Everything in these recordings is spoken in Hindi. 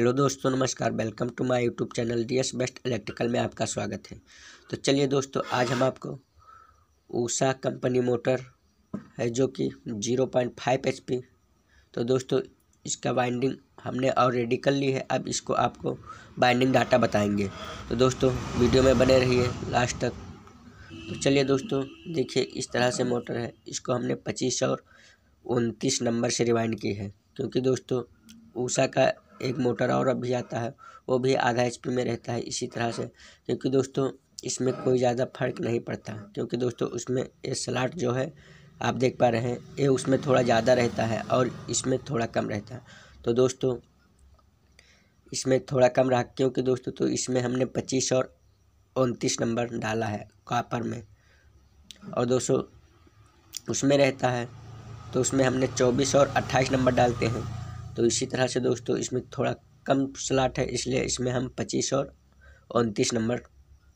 हेलो दोस्तों नमस्कार welcome to my YouTube channel the best electrical में आपका स्वागत है तो चलिए दोस्तों आज हम आपको ऊषा कंपनी मोटर है जो कि zero point five H P तो दोस्तों इसका बाइंडिंग हमने ऑलरेडी कर ली है अब इसको आपको बाइंडिंग डाटा बताएंगे तो दोस्तों वीडियो में बने रहिए लास्ट तक तो चलिए दोस्तों देखिए इस तरह से मोटर है इसको हमने पच्चीस और उनतीस नंबर से रिवाइंड की है क्योंकि दोस्तों ऊषा का एक मोटर और अब भी आता है वो भी आधा एच में रहता है इसी तरह से क्योंकि दोस्तों इसमें कोई ज़्यादा फर्क नहीं पड़ता क्योंकि दोस्तों उसमें ये स्लाट जो है आप देख पा रहे हैं ये उसमें थोड़ा ज़्यादा रहता है और इसमें थोड़ा कम रहता है तो दोस्तों इसमें थोड़ा कम रहा क्योंकि दोस्तों तो इसमें हमने पच्चीस और उनतीस नंबर डाला है कापर में और दोस्तों उसमें रहता है तो उसमें हमने चौबीस और अट्ठाईस नंबर डालते हैं तो इसी तरह से दोस्तों इसमें थोड़ा कम स्लाट है इसलिए इसमें हम पच्चीस और उनतीस नंबर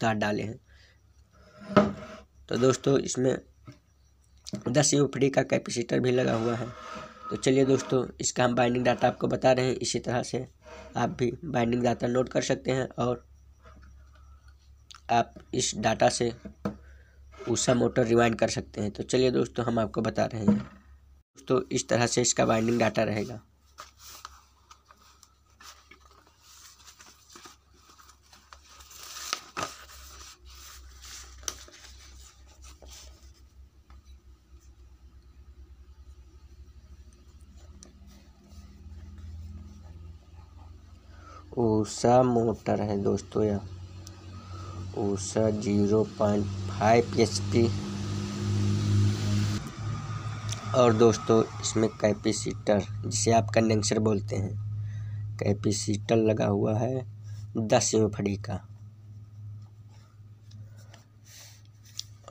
तार डाले हैं तो दोस्तों इसमें दस यू फ्री का कैपेसिटर भी लगा हुआ है तो चलिए दोस्तों इसका हम बाइंडिंग डाटा आपको बता रहे हैं इसी तरह से आप भी बाइंडिंग डाटा नोट कर सकते हैं और आप इस डाटा से ऊषा मोटर रिवाइंड कर सकते हैं तो चलिए दोस्तों हम आपको बता रहे हैं दोस्तों इस तरह से इसका बाइंडिंग डाटा रहेगा ऊषा मोटर है दोस्तों यह Usha zero point five H P और दोस्तों इसमें कैपेसिटर जिसे आप कंडेंसर बोलते हैं कैपेसिटर लगा हुआ है दस एम फड़ी का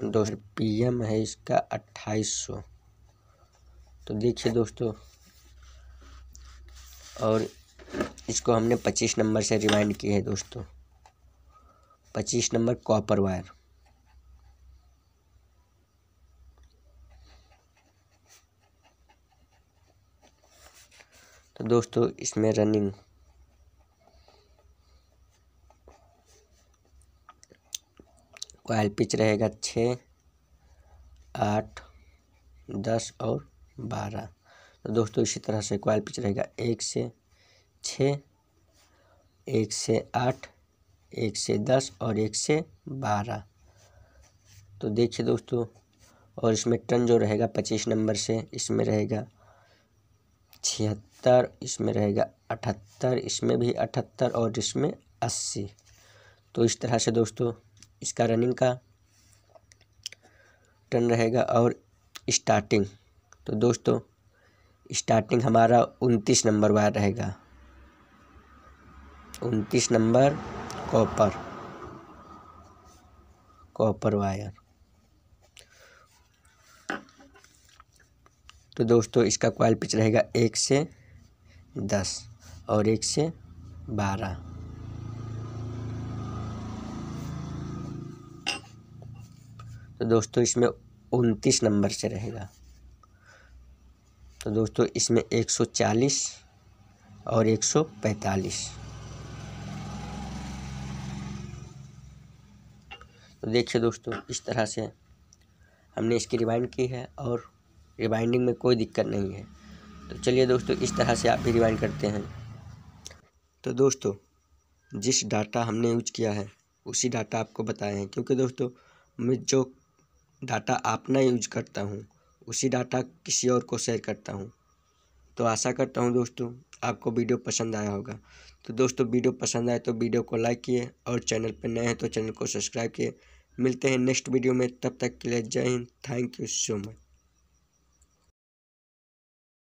दोस्तों पीएम है इसका अट्ठाईस सौ तो देखिए दोस्तों और इसको हमने पच्चीस नंबर से रिमाइंड किया है दोस्तों पच्चीस नंबर कॉपर वायर तो दोस्तों इसमें रनिंग कॉयल पिच रहेगा छ आठ दस और बारह तो दोस्तों इसी तरह से कॉयल पिच रहेगा एक से छः एक से आठ एक से दस और एक से बारह तो देखिए दोस्तों और इसमें टन जो रहेगा पच्चीस नंबर से इसमें रहेगा छिहत्तर इसमें रहेगा अठहत्तर इसमें भी अठहत्तर और इसमें अस्सी तो इस तरह से दोस्तों इसका रनिंग का टन रहेगा और स्टार्टिंग तो दोस्तों स्टार्टिंग हमारा उनतीस नंबर वायर रहेगा उनतीस नंबर कॉपर कॉपर वायर तो दोस्तों इसका क्वाल पिच रहेगा एक से दस और एक से बारह तो दोस्तों इसमें उनतीस नंबर से रहेगा तो दोस्तों इसमें एक सौ चालीस और एक सौ पैंतालीस तो देखिए दोस्तों इस तरह से हमने इसकी रिवाइंड की है और रिवाइंडिंग में कोई दिक्कत नहीं है तो चलिए दोस्तों इस तरह से आप भी रिवाइंड करते हैं तो दोस्तों जिस डाटा हमने यूज किया है उसी डाटा आपको बताए हैं क्योंकि दोस्तों मैं जो डाटा अपना यूज करता हूँ उसी डाटा किसी और को शेयर करता हूँ तो आशा करता हूँ दोस्तों आपको वीडियो पसंद आया होगा तो दोस्तों वीडियो पसंद आए तो वीडियो को लाइक किए और चैनल पर नए हैं तो चैनल को सब्सक्राइब किए मिलते हैं नेक्स्ट वीडियो में तब तक के लिए Jai Hind thank you so much